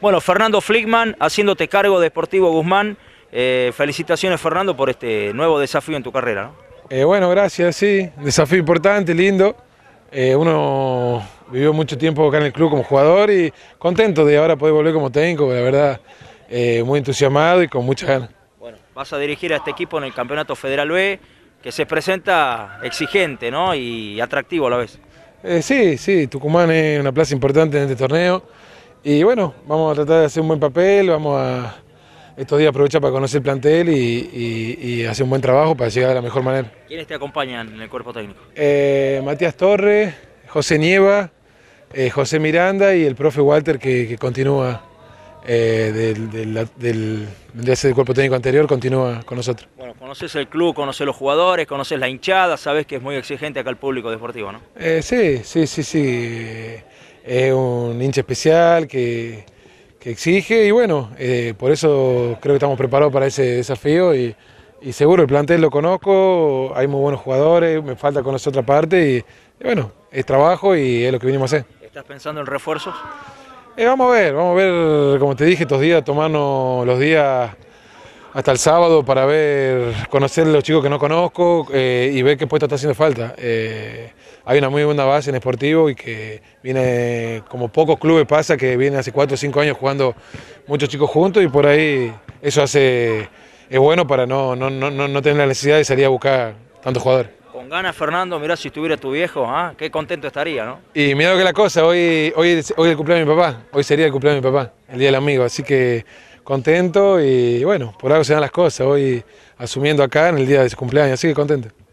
Bueno, Fernando Flickman, haciéndote cargo de Deportivo Guzmán. Eh, felicitaciones, Fernando, por este nuevo desafío en tu carrera. Eh, bueno, gracias, sí. Desafío importante, lindo. Eh, uno vivió mucho tiempo acá en el club como jugador y contento de ahora poder volver como técnico, la verdad, muy entusiasmado y con muchas ganas. Bueno, vas a dirigir a este equipo en el Campeonato Federal B, que se presenta exigente ¿no? y atractivo a la vez. sí, sí, Tucumán es una plaza importante en este torneo. Y bueno, vamos a tratar de hacer un buen papel, vamos a estos días aprovechar para conocer el plantel y, hacer un buen trabajo para llegar de la mejor manera. ¿Quiénes te acompañan en el cuerpo técnico? Eh, Matías Torres, José Nieva, eh, José Miranda y el profe Walter que, continúa eh, del, de ese cuerpo técnico anterior continúa con nosotros. Bueno, conoces el club, conoces los jugadores, conoces la hinchada, sabes que es muy exigente acá el público deportivo, ¿no? sí, sí, sí, sí es un hincha especial que, exige y bueno, eh, por eso creo que estamos preparados para ese desafío y, seguro el plantel lo conozco, hay muy buenos jugadores, me falta conocer otra parte y, bueno, es trabajo y es lo que vinimos a hacer. ¿Estás pensando en refuerzos? Eh, vamos a ver, vamos a ver, como te dije, estos días, tomarnos los días hasta el sábado para ver, conocer los chicos que no conozco eh, y ver qué puesto está haciendo falta. Eh, hay una muy buena base en esportivo, y que viene, como pocos clubes pasa, que viene hace 4 o 5 años jugando muchos chicos juntos y por ahí eso hace, es bueno para no, no, tener la necesidad de salir a buscar tantos jugadores. Con ganas, Fernando, mirá si estuviera tu viejo, ¿ah? qué contento estaría, ¿no? Y mira lo que la cosa, hoy, hoy, hoy es el cumpleaños de mi papá, hoy sería el cumpleaños de mi papá, el Día del Amigo, así que contento y bueno, por algo se dan las cosas, hoy asumiendo acá en el día de su cumpleaños, así que contento.